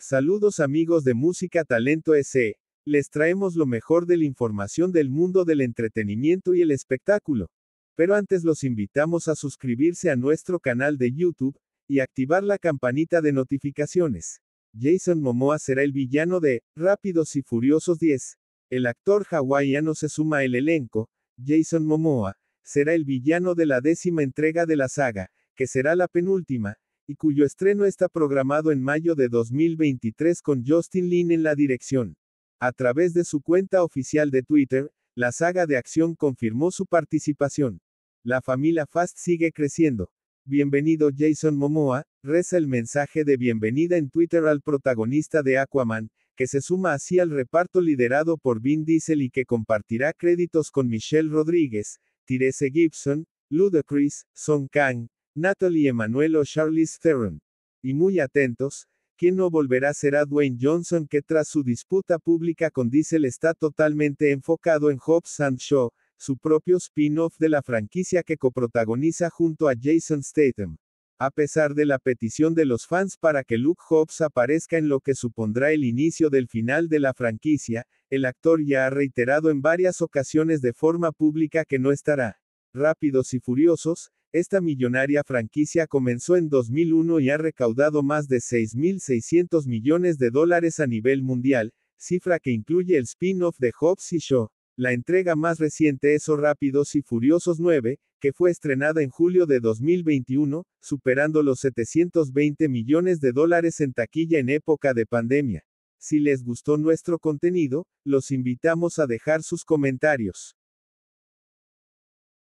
Saludos amigos de Música Talento S. Les traemos lo mejor de la información del mundo del entretenimiento y el espectáculo. Pero antes los invitamos a suscribirse a nuestro canal de YouTube y activar la campanita de notificaciones. Jason Momoa será el villano de Rápidos y Furiosos 10. El actor hawaiano se suma al elenco. Jason Momoa será el villano de la décima entrega de la saga, que será la penúltima, y cuyo estreno está programado en mayo de 2023 con Justin Lin en la dirección. A través de su cuenta oficial de Twitter, la saga de acción confirmó su participación. La familia Fast sigue creciendo. Bienvenido Jason Momoa, reza el mensaje de bienvenida en Twitter al protagonista de Aquaman, que se suma así al reparto liderado por Vin Diesel y que compartirá créditos con Michelle Rodríguez, Tyrese Gibson, Ludacris, Son Kang, Natalie Emanuel o Charlize Theron. Y muy atentos, quien no volverá será Dwayne Johnson que tras su disputa pública con Diesel está totalmente enfocado en Hobbs and Shaw, su propio spin-off de la franquicia que coprotagoniza junto a Jason Statham. A pesar de la petición de los fans para que Luke Hobbs aparezca en lo que supondrá el inicio del final de la franquicia, el actor ya ha reiterado en varias ocasiones de forma pública que no estará. Rápidos y Furiosos, esta millonaria franquicia comenzó en 2001 y ha recaudado más de 6.600 millones de dólares a nivel mundial, cifra que incluye el spin-off de Hobbs y Shaw. La entrega más reciente es Rápidos y Furiosos 9, que fue estrenada en julio de 2021, superando los 720 millones de dólares en taquilla en época de pandemia. Si les gustó nuestro contenido, los invitamos a dejar sus comentarios.